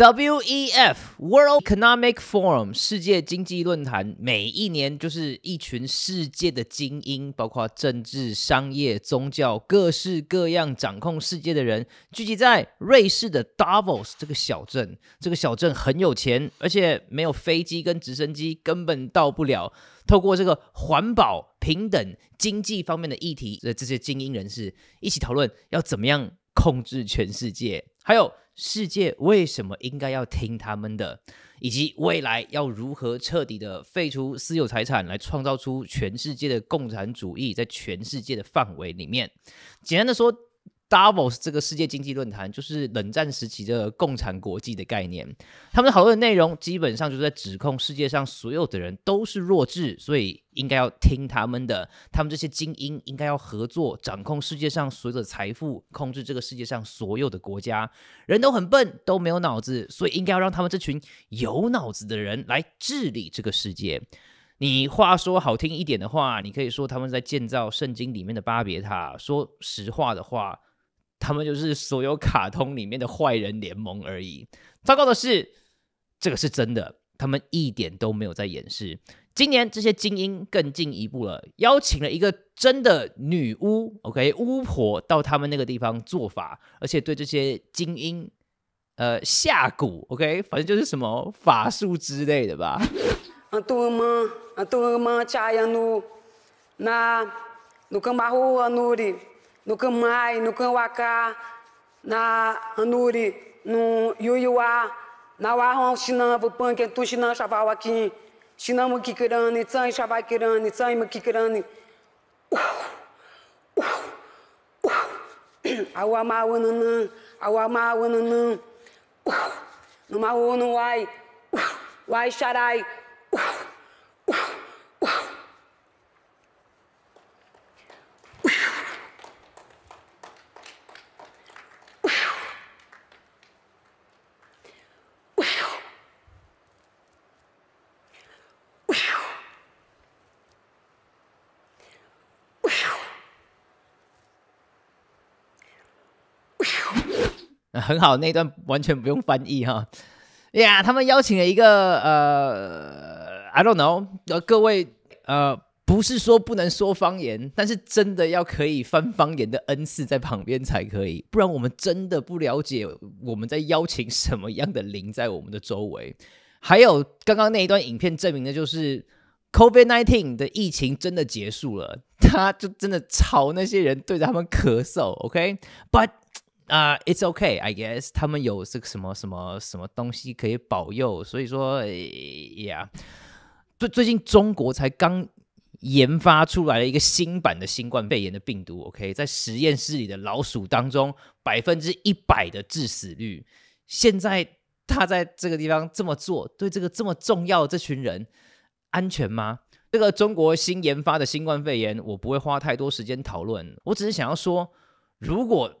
W E F World Economic Forum 世界经济论坛，每一年就是一群世界的精英，包括政治、商业、宗教，各式各样掌控世界的人，聚集在瑞士的 Davos 这个小镇。这个小镇很有钱，而且没有飞机跟直升机，根本到不了。透过这个环保、平等、经济方面的议题，这些精英人士一起讨论要怎么样控制全世界。还有，世界为什么应该要听他们的，以及未来要如何彻底的废除私有财产，来创造出全世界的共产主义，在全世界的范围里面，简单的说。Davos 这个世界经济论坛就是冷战时期的共产国际的概念。他们好多内容基本上就是在指控世界上所有的人都是弱智，所以应该要听他们的。他们这些精英应该要合作，掌控世界上所有的财富，控制这个世界上所有的国家。人都很笨，都没有脑子，所以应该要让他们这群有脑子的人来治理这个世界。你话说好听一点的话，你可以说他们在建造圣经里面的巴别塔。说实话的话。他们就是所有卡通里面的坏人联盟而已。糟糕的是，这个是真的，他们一点都没有在掩饰。今年这些精英更进一步了，邀请了一个真的女巫，OK，巫婆到他们那个地方做法，而且对这些精英，呃，下蛊，OK，反正就是什么法术之类的吧。no Camai, no Canhuacá, na Anuri, no Yuyuá, na Warron Xinambo, Panquentu Xinam Xavauaquim, Xinamo Kikirani, Tsan Xavai Kirani, Tsan Kikirani. Auamá, Uananã, Auamá, Uananã. Numa ai Uai Xarai. 很好，那段完全不用翻译哈。呀，他们邀请了一个呃，I don't know，呃，各位呃，不是说不能说方言，但是真的要可以翻方言的恩赐在旁边才可以，不然我们真的不了解我们在邀请什么样的灵在我们的周围。还有刚刚那一段影片证明的就是 c o v i d nineteen 的疫情真的结束了，他就真的朝那些人对着他们咳嗽。OK，but 啊，It's okay, I guess。他们有这个什么什么什么东西可以保佑，所以说，呀，最最近中国才刚研发出来了一个新版的新冠肺炎的病毒，OK，在实验室里的老鼠当中，百分之一百的致死率。现在他在这个地方这么做，对这个这么重要这群人安全吗？这个中国新研发的新冠肺炎，我不会花太多时间讨论，我只是想要说，如果。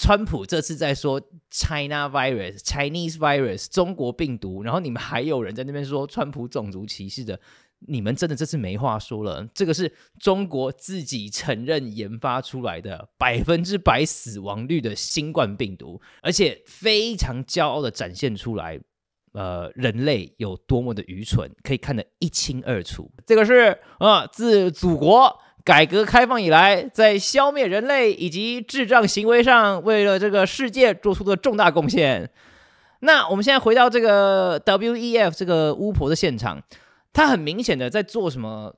川普这次在说 China virus Chinese virus 中国病毒，然后你们还有人在那边说川普种族歧视的，你们真的这次没话说了。这个是中国自己承认研发出来的百分之百死亡率的新冠病毒，而且非常骄傲的展现出来，呃，人类有多么的愚蠢，可以看得一清二楚。这个是呃，自祖国。改革开放以来，在消灭人类以及智障行为上，为了这个世界做出的重大贡献。那我们现在回到这个 W E F 这个巫婆的现场，她很明显的在做什么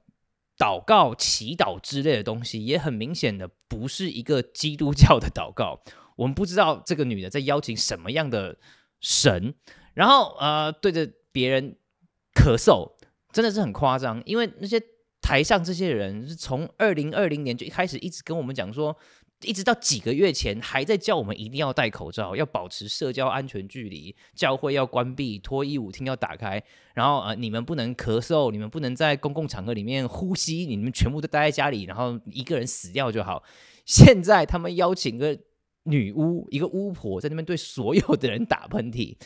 祷告、祈祷之类的东西，也很明显的不是一个基督教的祷告。我们不知道这个女的在邀请什么样的神，然后呃对着别人咳嗽，真的是很夸张，因为那些。台上这些人是从二零二零年就一开始一直跟我们讲说，一直到几个月前还在叫我们一定要戴口罩，要保持社交安全距离，教会要关闭，脱衣舞厅要打开，然后呃你们不能咳嗽，你们不能在公共场合里面呼吸，你们全部都待在家里，然后一个人死掉就好。现在他们邀请个女巫，一个巫婆在那边对所有的人打喷嚏，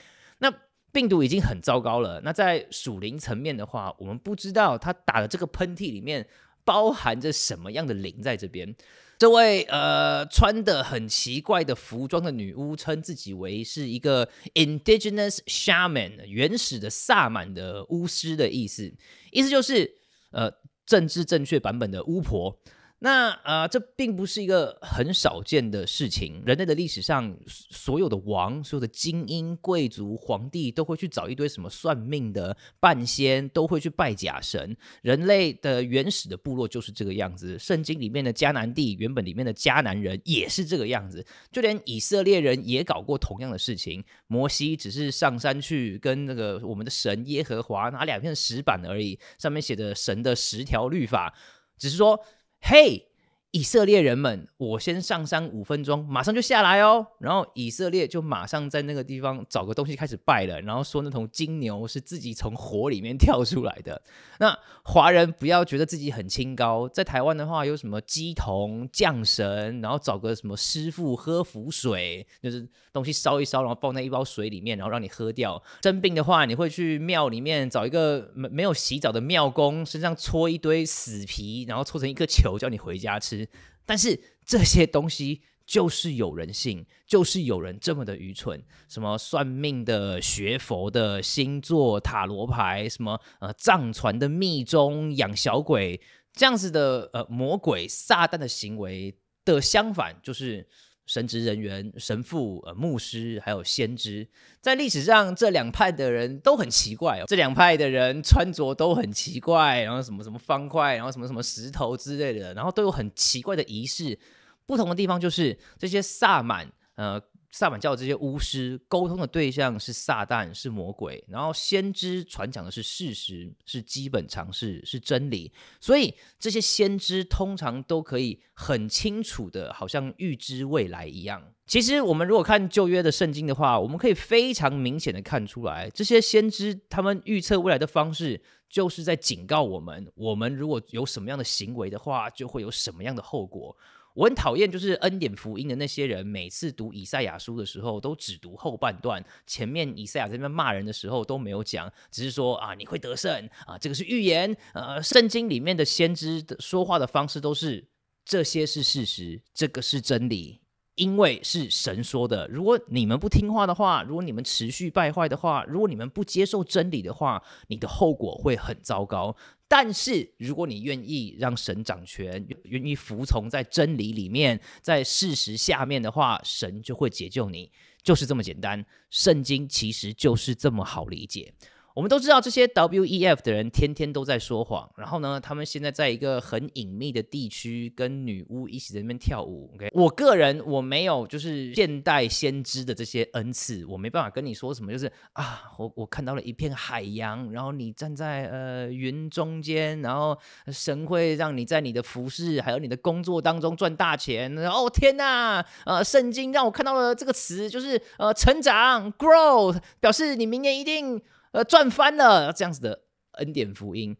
那。病毒已经很糟糕了。那在属灵层面的话，我们不知道他打的这个喷嚏里面包含着什么样的灵在这边。这位呃穿的很奇怪的服装的女巫称自己为是一个 Indigenous Shaman，原始的萨满的巫师的意思，意思就是呃政治正确版本的巫婆。那呃，这并不是一个很少见的事情。人类的历史上，所有的王、所有的精英、贵族、皇帝都会去找一堆什么算命的半仙，都会去拜假神。人类的原始的部落就是这个样子。圣经里面的迦南地，原本里面的迦南人也是这个样子。就连以色列人也搞过同样的事情。摩西只是上山去跟那个我们的神耶和华拿两片石板而已，上面写着神的十条律法，只是说。hey, 以色列人们，我先上山五分钟，马上就下来哦。然后以色列就马上在那个地方找个东西开始拜了，然后说那头金牛是自己从火里面跳出来的。那华人不要觉得自己很清高，在台湾的话有什么鸡童降神，然后找个什么师傅喝符水，就是东西烧一烧，然后放在一包水里面，然后让你喝掉。生病的话，你会去庙里面找一个没没有洗澡的庙公，身上搓一堆死皮，然后搓成一个球，叫你回家吃。但是这些东西就是有人信，就是有人这么的愚蠢，什么算命的、学佛的、星座、塔罗牌，什么呃藏传的密宗、养小鬼这样子的呃魔鬼、撒旦的行为的相反，就是。神职人员、神父、呃、牧师，还有先知，在历史上这两派的人都很奇怪哦。这两派的人穿着都很奇怪，然后什么什么方块，然后什么什么石头之类的，然后都有很奇怪的仪式。不同的地方就是这些萨满，呃。撒满教的这些巫师沟通的对象是撒旦，是魔鬼。然后先知传讲的是事实，是基本常识，是真理。所以这些先知通常都可以很清楚的，好像预知未来一样。其实我们如果看旧约的圣经的话，我们可以非常明显的看出来，这些先知他们预测未来的方式，就是在警告我们：我们如果有什么样的行为的话，就会有什么样的后果。我很讨厌就是恩典福音的那些人，每次读以赛亚书的时候，都只读后半段，前面以赛亚在那边骂人的时候都没有讲，只是说啊，你会得胜啊，这个是预言。呃，圣经里面的先知的说话的方式都是这些是事实，这个是真理。因为是神说的，如果你们不听话的话，如果你们持续败坏的话，如果你们不接受真理的话，你的后果会很糟糕。但是，如果你愿意让神掌权，愿意服从在真理里面，在事实下面的话，神就会解救你，就是这么简单。圣经其实就是这么好理解。我们都知道这些 W E F 的人天天都在说谎，然后呢，他们现在在一个很隐秘的地区，跟女巫一起在那边跳舞。OK，我个人我没有就是现代先知的这些恩赐，我没办法跟你说什么。就是啊，我我看到了一片海洋，然后你站在呃云中间，然后神会让你在你的服饰还有你的工作当中赚大钱。哦天呐，呃，圣经让我看到了这个词，就是呃成长 （growth），表示你明年一定。呃，赚翻了这样子的恩典福音，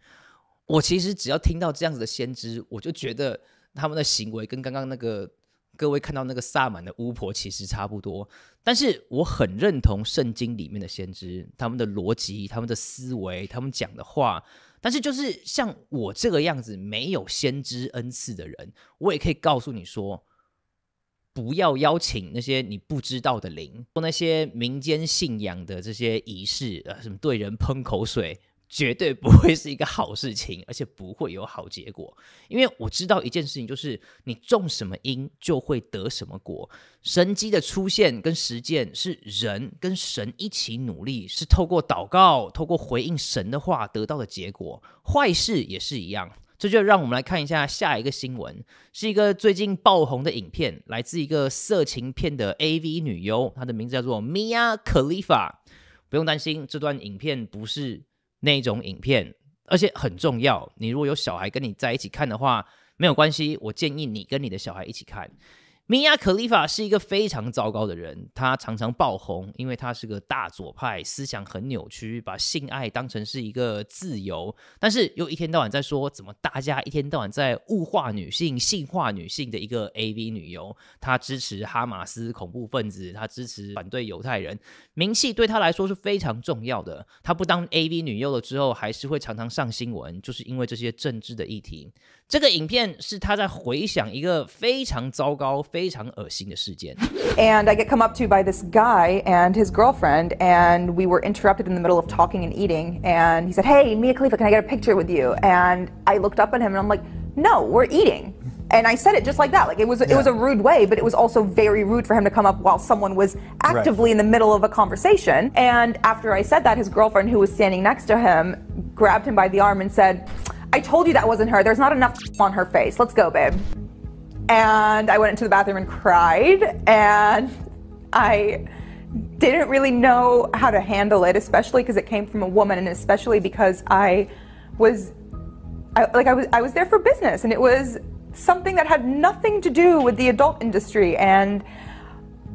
我其实只要听到这样子的先知，我就觉得他们的行为跟刚刚那个各位看到那个萨满的巫婆其实差不多。但是我很认同圣经里面的先知，他们的逻辑、他们的思维、他们讲的话。但是就是像我这个样子没有先知恩赐的人，我也可以告诉你说。不要邀请那些你不知道的灵，做那些民间信仰的这些仪式，呃，什么对人喷口水，绝对不会是一个好事情，而且不会有好结果。因为我知道一件事情，就是你种什么因，就会得什么果。神迹的出现跟实践是人跟神一起努力，是透过祷告、透过回应神的话得到的结果。坏事也是一样。这就让我们来看一下下一个新闻，是一个最近爆红的影片，来自一个色情片的 A V 女优，她的名字叫做米 l i f a 不用担心，这段影片不是那种影片，而且很重要。你如果有小孩跟你在一起看的话，没有关系。我建议你跟你的小孩一起看。米娅可丽法是一个非常糟糕的人，她常常爆红，因为她是个大左派，思想很扭曲，把性爱当成是一个自由，但是又一天到晚在说怎么大家一天到晚在物化女性、性化女性的一个 A V 女优。她支持哈马斯恐怖分子，她支持反对犹太人。名气对她来说是非常重要的，她不当 A V 女优了之后，还是会常常上新闻，就是因为这些政治的议题。这个影片是她在回想一个非常糟糕。非常恶心的事件。And I get come up to by this guy and his girlfriend, and we were interrupted in the middle of talking and eating. And he said, "Hey, Mia Khalifa, can I get a picture with you?" And I looked up at him and I'm like, "No, we're eating." and I said it just like that. Like it was yeah. it was a rude way, but it was also very rude for him to come up while someone was actively right. in the middle of a conversation. And after I said that, his girlfriend who was standing next to him grabbed him by the arm and said, "I told you that wasn't her. There's not enough on her face. Let's go, babe." and I went into the bathroom and cried and I didn't really know how to handle it especially because it came from a woman and especially because I was I, like I was I was there for business and it was something that had nothing to do with the adult industry and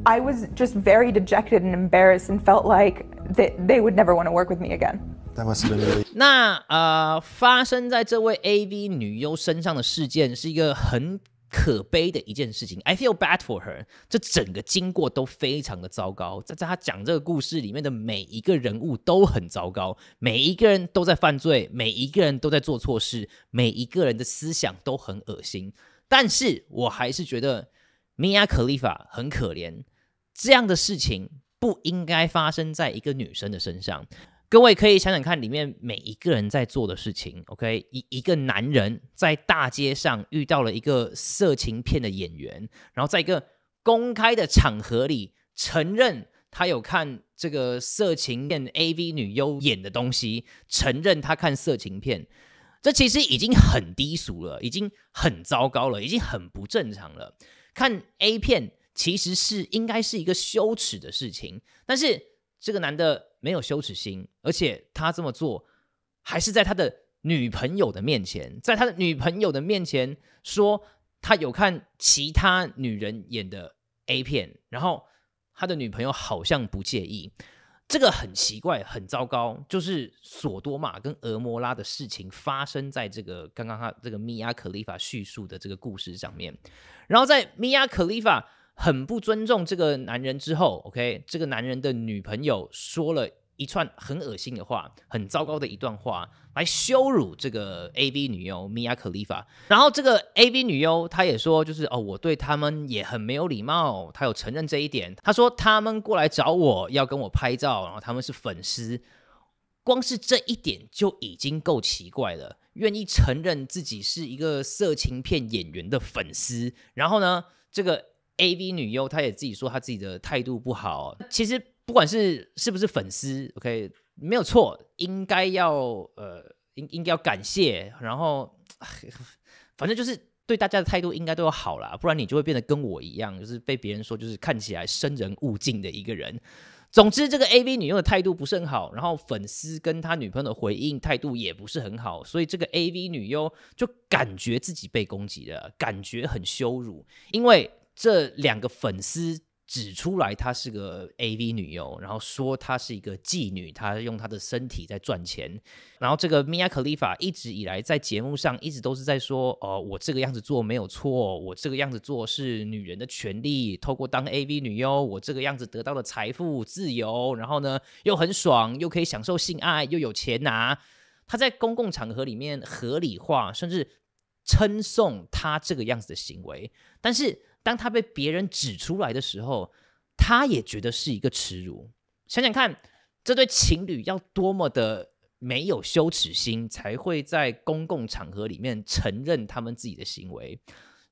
I was just very dejected and embarrassed and felt like they, they would never want to work with me again. That must have been 那呃，发生在这位 AV 女优身上的事件是一个很可悲的一件事情，I feel bad for her。这整个经过都非常的糟糕，在在他讲这个故事里面的每一个人物都很糟糕，每一个人都在犯罪，每一个人都在做错事，每一个人的思想都很恶心。但是我还是觉得米娅可丽法很可怜，这样的事情不应该发生在一个女生的身上。各位可以想想看，里面每一个人在做的事情。OK，一一个男人在大街上遇到了一个色情片的演员，然后在一个公开的场合里承认他有看这个色情片 A V 女优演的东西，承认他看色情片，这其实已经很低俗了，已经很糟糕了，已经很不正常了。看 A 片其实是应该是一个羞耻的事情，但是这个男的。没有羞耻心，而且他这么做还是在他的女朋友的面前，在他的女朋友的面前说他有看其他女人演的 A 片，然后他的女朋友好像不介意，这个很奇怪，很糟糕。就是索多玛跟俄摩拉的事情发生在这个刚刚他这个米亚可利法叙述的这个故事上面，然后在米亚可利法。很不尊重这个男人之后，OK，这个男人的女朋友说了一串很恶心的话，很糟糕的一段话，来羞辱这个 A B 女优 Khalifa。然后这个 A B 女优她也说，就是哦，我对他们也很没有礼貌，她有承认这一点。她说他们过来找我要跟我拍照，然后他们是粉丝，光是这一点就已经够奇怪了。愿意承认自己是一个色情片演员的粉丝，然后呢，这个。A.V. 女优，她也自己说她自己的态度不好。其实不管是是不是粉丝，OK，没有错，应该要呃，应应该要感谢。然后，反正就是对大家的态度应该都要好啦，不然你就会变得跟我一样，就是被别人说就是看起来生人勿近的一个人。总之，这个 A.V. 女优的态度不是很好，然后粉丝跟他女朋友的回应态度也不是很好，所以这个 A.V. 女优就感觉自己被攻击了，感觉很羞辱，因为。这两个粉丝指出来，她是个 A V 女优，然后说她是一个妓女，她用她的身体在赚钱。然后这个米亚克 f 法一直以来在节目上，一直都是在说：，呃，我这个样子做没有错，我这个样子做是女人的权利。透过当 A V 女优，我这个样子得到了财富、自由，然后呢，又很爽，又可以享受性爱，又有钱拿。他在公共场合里面合理化，甚至称颂他这个样子的行为，但是。当他被别人指出来的时候，他也觉得是一个耻辱。想想看，这对情侣要多么的没有羞耻心，才会在公共场合里面承认他们自己的行为。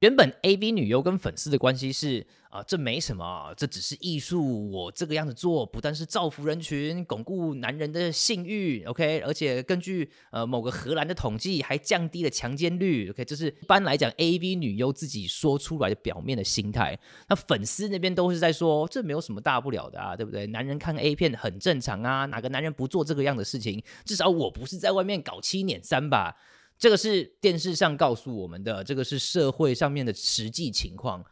原本 A V 女优跟粉丝的关系是啊，这没什么，这只是艺术。我这个样子做不但是造福人群，巩固男人的性欲，OK，而且根据呃某个荷兰的统计，还降低了强奸率，OK。这是一般来讲，A V 女优自己说出来的表面的心态，那粉丝那边都是在说这没有什么大不了的啊，对不对？男人看 A 片很正常啊，哪个男人不做这个样的事情？至少我不是在外面搞七撵三吧。这个是电视上告诉我们的，这个是社会上面的实际情况。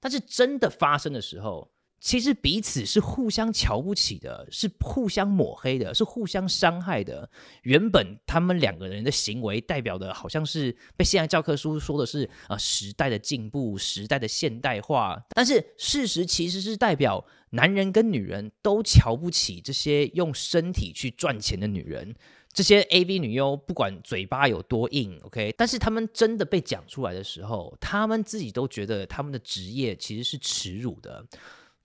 但是真的发生的时候，其实彼此是互相瞧不起的，是互相抹黑的，是互相伤害的。原本他们两个人的行为代表的好像是被现在教科书说的是啊时代的进步，时代的现代化。但是事实其实是代表男人跟女人都瞧不起这些用身体去赚钱的女人。这些 A V 女优不管嘴巴有多硬，OK，但是她们真的被讲出来的时候，她们自己都觉得她们的职业其实是耻辱的。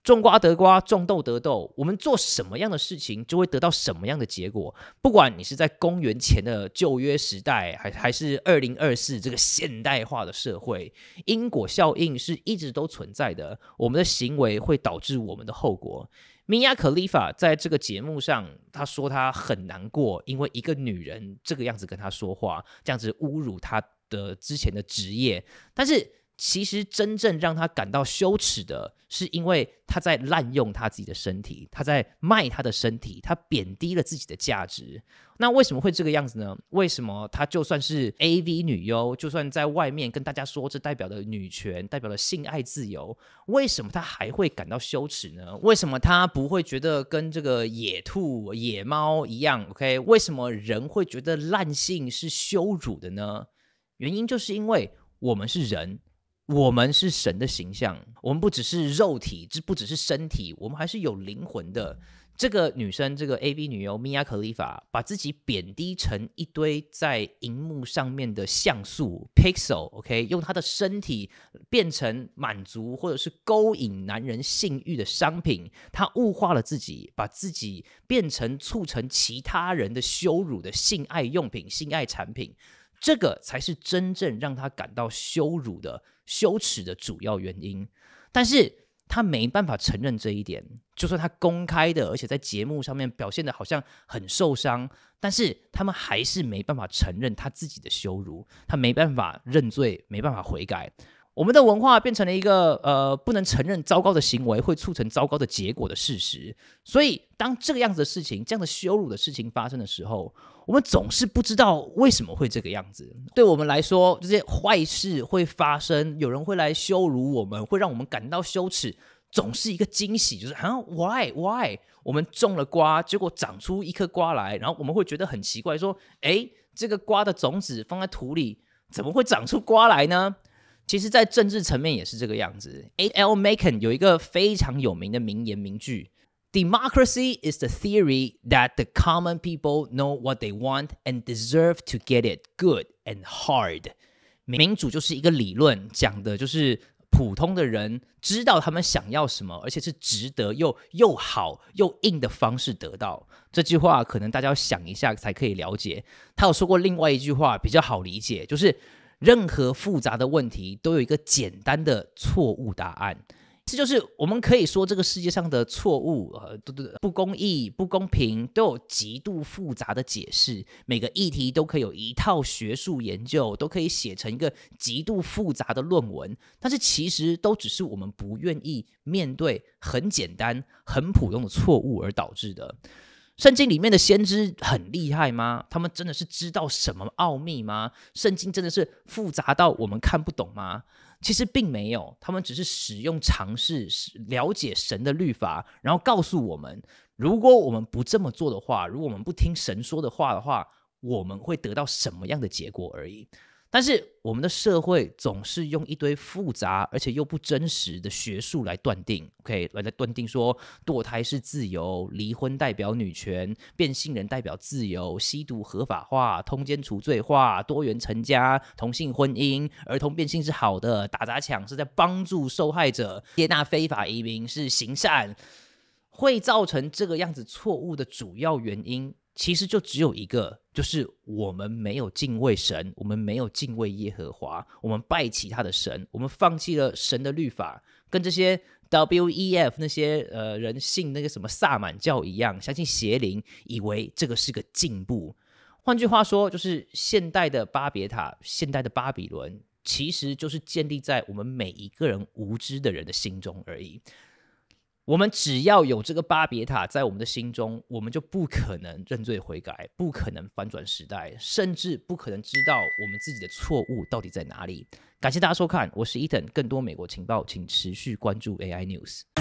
种瓜得瓜，种豆得豆，我们做什么样的事情就会得到什么样的结果。不管你是在公元前的旧约时代，还还是二零二四这个现代化的社会，因果效应是一直都存在的。我们的行为会导致我们的后果。米娅可丽法在这个节目上，她说她很难过，因为一个女人这个样子跟她说话，这样子侮辱她的之前的职业，但是。其实真正让他感到羞耻的，是因为他在滥用他自己的身体，他在卖他的身体，他贬低了自己的价值。那为什么会这个样子呢？为什么他就算是 A V 女优，就算在外面跟大家说这代表的女权，代表了性爱自由，为什么他还会感到羞耻呢？为什么他不会觉得跟这个野兔、野猫一样？OK，为什么人会觉得滥性是羞辱的呢？原因就是因为我们是人。我们是神的形象，我们不只是肉体，这不只是身体，我们还是有灵魂的。这个女生，这个 A.V. 女优米娅可丽法，把自己贬低成一堆在荧幕上面的像素 pixel，OK，用她的身体变成满足或者是勾引男人性欲的商品，她物化了自己，把自己变成促成其他人的羞辱的性爱用品、性爱产品，这个才是真正让她感到羞辱的。羞耻的主要原因，但是他没办法承认这一点，就算他公开的，而且在节目上面表现的好像很受伤，但是他们还是没办法承认他自己的羞辱，他没办法认罪，没办法悔改。我们的文化变成了一个呃，不能承认糟糕的行为会促成糟糕的结果的事实。所以，当这个样子的事情、这样的羞辱的事情发生的时候，我们总是不知道为什么会这个样子。对我们来说，这些坏事会发生，有人会来羞辱我们，会让我们感到羞耻，总是一个惊喜，就是啊，Why Why？我们种了瓜，结果长出一颗瓜来，然后我们会觉得很奇怪，说：“哎，这个瓜的种子放在土里，怎么会长出瓜来呢？”其实，在政治层面也是这个样子。A. L. Macon 有一个非常有名的名言名句：“Democracy is the theory that the common people know what they want and deserve to get it good and hard。”民主就是一个理论，讲的就是普通的人知道他们想要什么，而且是值得又又好又硬的方式得到。这句话可能大家想一下才可以了解。他有说过另外一句话比较好理解，就是。任何复杂的问题都有一个简单的错误答案，这就是我们可以说这个世界上的错误，呃，不不公义、不公平，都有极度复杂的解释。每个议题都可以有一套学术研究，都可以写成一个极度复杂的论文，但是其实都只是我们不愿意面对很简单、很普通的错误而导致的。圣经里面的先知很厉害吗？他们真的是知道什么奥秘吗？圣经真的是复杂到我们看不懂吗？其实并没有，他们只是使用尝试了解神的律法，然后告诉我们，如果我们不这么做的话，如果我们不听神说的话的话，我们会得到什么样的结果而已。但是我们的社会总是用一堆复杂而且又不真实的学术来断定，OK，来来断定说堕胎是自由，离婚代表女权，变性人代表自由，吸毒合法化，通奸除罪化，多元成家，同性婚姻，儿童变性是好的，打砸抢是在帮助受害者，接纳非法移民是行善，会造成这个样子错误的主要原因。其实就只有一个，就是我们没有敬畏神，我们没有敬畏耶和华，我们拜其他的神，我们放弃了神的律法，跟这些 W E F 那些呃人信那个什么萨满教一样，相信邪灵，以为这个是个进步。换句话说，就是现代的巴别塔，现代的巴比伦，其实就是建立在我们每一个人无知的人的心中而已。我们只要有这个巴别塔在我们的心中，我们就不可能认罪悔改，不可能翻转时代，甚至不可能知道我们自己的错误到底在哪里。感谢大家收看，我是伊 n 更多美国情报请持续关注 AI News。